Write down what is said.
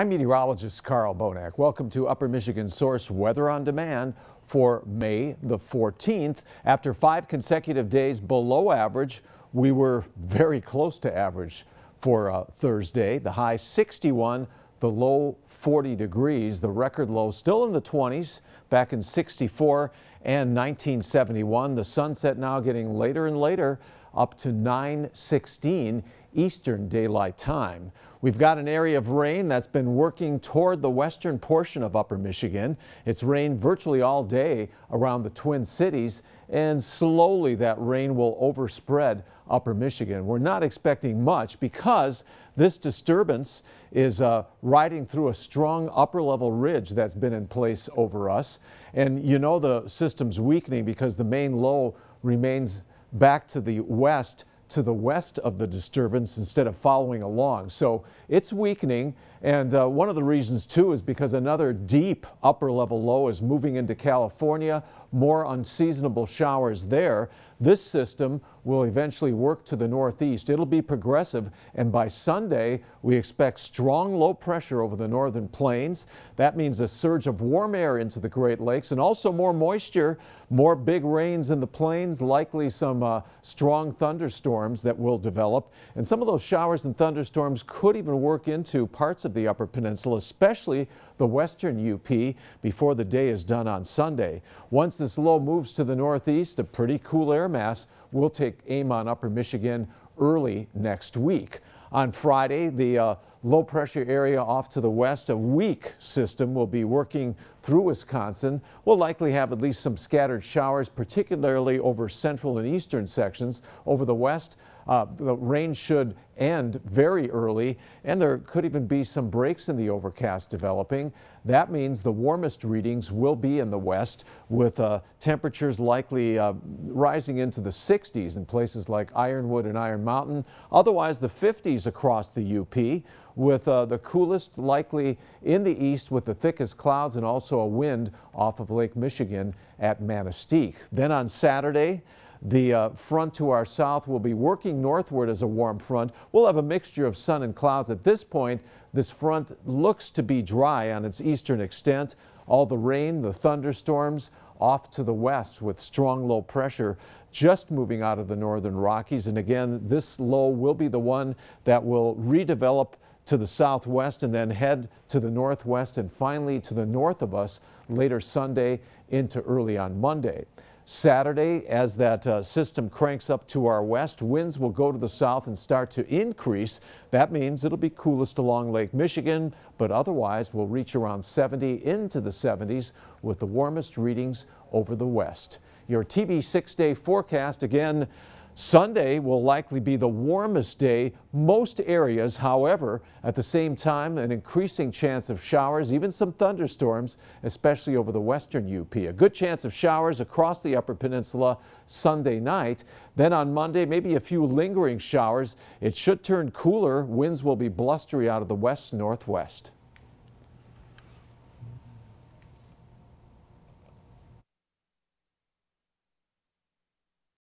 I'm meteorologist Carl Bonack. Welcome to Upper Michigan Source Weather on Demand for May the 14th. After five consecutive days below average, we were very close to average for uh, Thursday. The high 61, the low 40 degrees, the record low still in the 20s back in 64 and 1971. The sunset now getting later and later up to 916 Eastern Daylight Time. We've got an area of rain that's been working toward the western portion of upper Michigan. It's rained virtually all day around the Twin Cities and slowly that rain will overspread upper Michigan. We're not expecting much because this disturbance is uh, riding through a strong upper level ridge that's been in place over us. And you know the system's weakening because the main low remains back to the west to the west of the disturbance instead of following along. So it's weakening. And uh, one of the reasons, too, is because another deep upper level low is moving into California. More unseasonable showers there. This system will eventually work to the northeast. It'll be progressive. And by Sunday, we expect strong low pressure over the northern plains. That means a surge of warm air into the Great Lakes and also more moisture, more big rains in the plains, likely some uh, strong thunderstorms storms that will develop. And some of those showers and thunderstorms could even work into parts of the Upper Peninsula, especially the western UP, before the day is done on Sunday. Once this low moves to the northeast, a pretty cool air mass will take aim on Upper Michigan early next week. On Friday, the uh, low pressure area off to the west. A weak system will be working through Wisconsin. We'll likely have at least some scattered showers, particularly over central and eastern sections. Over the west, uh, the rain should end very early, and there could even be some breaks in the overcast developing. That means the warmest readings will be in the west, with uh, temperatures likely uh, rising into the 60s in places like Ironwood and Iron Mountain. Otherwise, the 50s across the UP with uh, the coolest likely in the east with the thickest clouds and also a wind off of Lake Michigan at Manistee. Then on Saturday, the uh, front to our south will be working northward as a warm front. We'll have a mixture of sun and clouds at this point. This front looks to be dry on its eastern extent. All the rain, the thunderstorms off to the west with strong low pressure just moving out of the northern Rockies. And again, this low will be the one that will redevelop to the southwest and then head to the northwest and finally to the north of us later Sunday into early on Monday. Saturday, as that uh, system cranks up to our west, winds will go to the south and start to increase. That means it'll be coolest along Lake Michigan, but otherwise we'll reach around 70 into the 70s with the warmest readings over the west. Your TV six day forecast again. Sunday will likely be the warmest day most areas. However, at the same time, an increasing chance of showers, even some thunderstorms, especially over the western UP. A good chance of showers across the Upper Peninsula Sunday night. Then on Monday, maybe a few lingering showers. It should turn cooler. Winds will be blustery out of the west northwest.